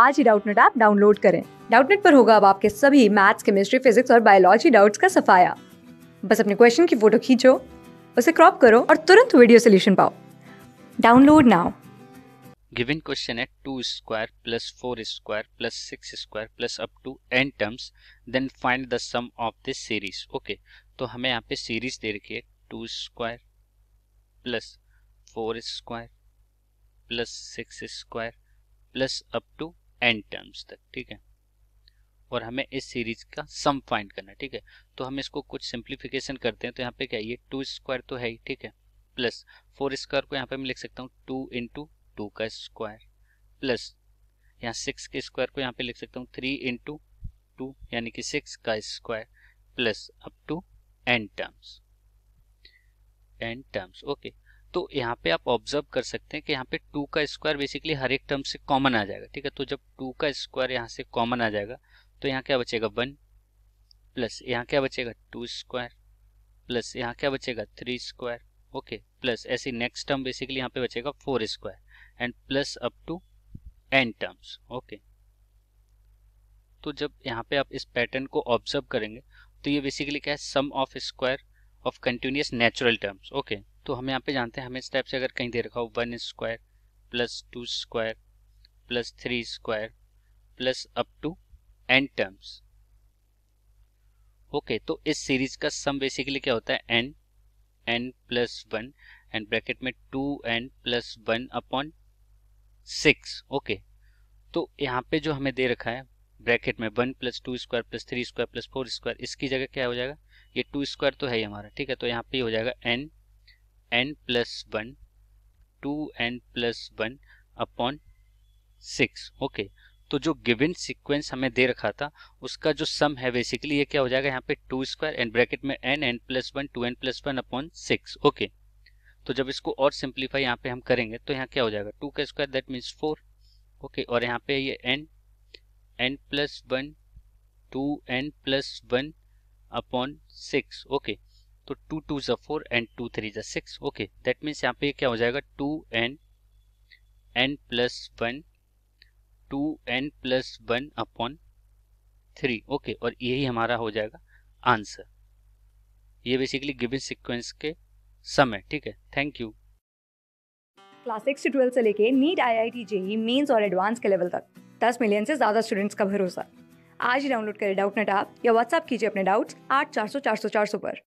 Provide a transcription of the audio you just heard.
आज ही Doubtnut app download करें डाउटनेट पर होगा अब आपके सभी मैथ्स केमिस्ट्री फिजिक्स और बायोलॉजी डाउट्स का सफाया बस अपने क्वेश्चन की फोटो खींचो उसे क्रॉप करो और तुरंत वीडियो सोल्यूशन पाओ डाउनलोड नाउ गिवन क्वेश्चन है two square plus four square plus six square plus up to n terms then find the sum of this series okay तो हमें यहाँ पे सीरीज दे रखी है two square plus four square plus six square plus up to n terms तक ठीक है और हमें इस सीरीज का सम फाइंड करना ठीक है तो हम इसको कुछ सिंप्लीफिकेशन करते हैं तो यहाँ पे क्या ये टू स्क्वायर तो है ही ठीक है प्लस फोर स्क्वायर को यहाँ पे मैं लिख सकता हूँ टू इंटू टू का स्क्वायर प्लस यहाँ सिक्स के स्क्वायर को यहाँ पे लिख सकता हूँ थ्री इंटू टू यानी कि सिक्स का square plus up to n terms n terms okay तो यहाँ पे आप ऑब्जर्व कर सकते हैं कि यहाँ पे टू का स्क्वायर बेसिकली हर एक टर्म से कॉमन आ जाएगा ठीक है तो जब टू का स्क्वायर यहाँ से कॉमन आ जाएगा तो यहाँ क्या बचेगा वन प्लस यहाँ क्या बचेगा टू स्क्वायर प्लस यहाँ क्या बचेगा थ्री स्क्वायर ओके प्लस ऐसी नेक्स्ट टर्म बेसिकली यहाँ पे बचेगा four square and plus up to n terms okay तो जब यहाँ पे आप इस पैटर्न को ऑब्जर्व करेंगे तो ये बेसिकली क्या है sum of square of continuous natural terms okay तो हम यहाँ पे जानते हैं हमें स्टेप से अगर कहीं दे रखा हो one square plus two square plus three square plus up to n terms okay तो इस सीरीज का सम बेसिकली क्या होता है n n plus one n bracket में two n plus one upon six okay तो यहाँ पे जो हमें दे रखा है ब्रैकेट में one plus two square plus three square plus four square इसकी जगह क्या हो जाएगा ये टू स्क्वायर तो है ही हमारा ठीक है तो यहाँ पे हो जाएगा n n plus one two n plus one upon six okay तो जो गिवन सीक्वेंस हमें दे रखा था उसका जो सम है बेसिकली ये क्या हो जाएगा यहाँ पे टू स्क्वायर एंड ब्रैकेट में n n plus one two n plus one upon six okay तो जब इसको और सिंप्लीफाई यहाँ पे हम करेंगे तो यहाँ क्या हो जाएगा टू का square that means four okay और यहाँ पे ये n n plus one two n plus one upon six okay तो टू टू ज़ा फोर एंड टू थ्री ज़ा सिक्स ओके दैट मीन्स यहाँ पे क्या हो जाएगा two n n plus one two n plus one upon three okay और यही हमारा हो जाएगा आंसर ये बेसिकली गिवन सीक्वेंस के सम है ठीक है थैंक यू क्लास सिक्स से ट्वेल्थ से लेके NEET I I T JEE Mains और एडवांस के लेवल तक दस मिलियन से ज़्यादा स्टूडेंट्स का भरोसा आज ही डाउनलोड करें डाउट नेट आप या व्हाट्सएप कीजिए अपने डाउट्स आठ चार सौ चार सौ चार सौ पर